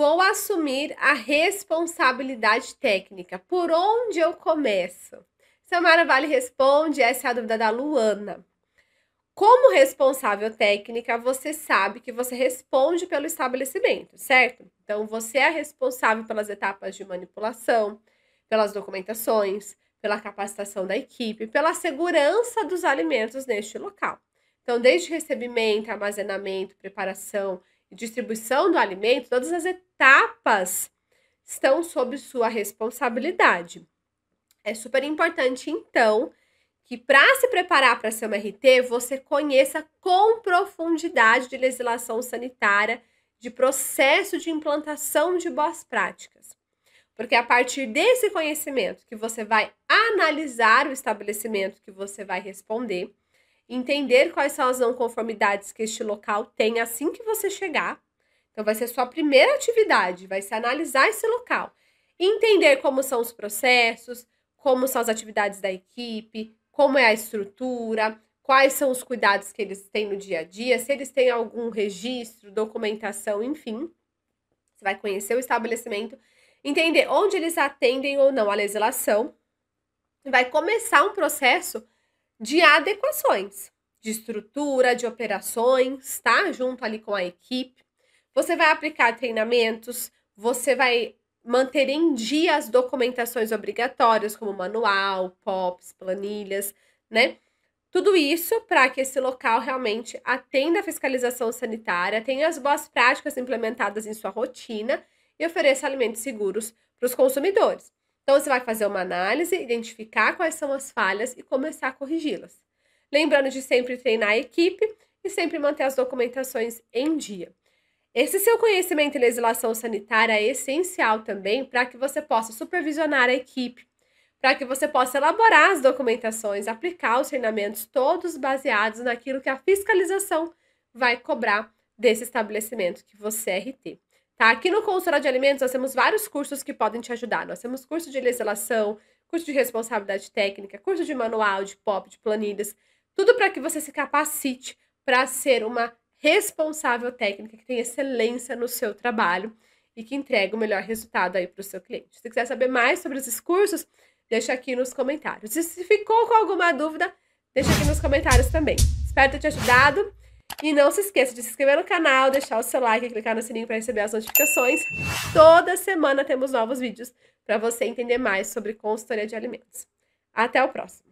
vou assumir a responsabilidade técnica. Por onde eu começo? Samara Vale responde, essa é a dúvida da Luana. Como responsável técnica, você sabe que você responde pelo estabelecimento, certo? Então, você é responsável pelas etapas de manipulação, pelas documentações, pela capacitação da equipe, pela segurança dos alimentos neste local. Então, desde recebimento, armazenamento, preparação distribuição do alimento, todas as etapas estão sob sua responsabilidade. É super importante, então, que para se preparar para ser uma RT, você conheça com profundidade de legislação sanitária, de processo de implantação de boas práticas. Porque é a partir desse conhecimento que você vai analisar o estabelecimento que você vai responder entender quais são as não conformidades que este local tem assim que você chegar. Então, vai ser sua primeira atividade, vai ser analisar esse local, entender como são os processos, como são as atividades da equipe, como é a estrutura, quais são os cuidados que eles têm no dia a dia, se eles têm algum registro, documentação, enfim. Você vai conhecer o estabelecimento, entender onde eles atendem ou não a legislação, vai começar um processo de adequações de estrutura, de operações, tá? Junto ali com a equipe. Você vai aplicar treinamentos, você vai manter em dia as documentações obrigatórias, como manual, POPs, planilhas, né? Tudo isso para que esse local realmente atenda a fiscalização sanitária, tenha as boas práticas implementadas em sua rotina e ofereça alimentos seguros para os consumidores. Então, você vai fazer uma análise, identificar quais são as falhas e começar a corrigi-las. Lembrando de sempre treinar a equipe e sempre manter as documentações em dia. Esse seu conhecimento em legislação sanitária é essencial também para que você possa supervisionar a equipe, para que você possa elaborar as documentações, aplicar os treinamentos, todos baseados naquilo que a fiscalização vai cobrar desse estabelecimento que você é RT. Tá? Aqui no Consultório de Alimentos, nós temos vários cursos que podem te ajudar. Nós temos curso de legislação, curso de responsabilidade técnica, curso de manual, de pop, de planilhas, tudo para que você se capacite para ser uma responsável técnica que tem excelência no seu trabalho e que entrega o melhor resultado aí para o seu cliente. Se quiser saber mais sobre esses cursos, deixa aqui nos comentários. E se ficou com alguma dúvida, deixa aqui nos comentários também. Espero ter te ajudado. E não se esqueça de se inscrever no canal, deixar o seu like e clicar no sininho para receber as notificações. Toda semana temos novos vídeos para você entender mais sobre consultoria de alimentos. Até o próximo!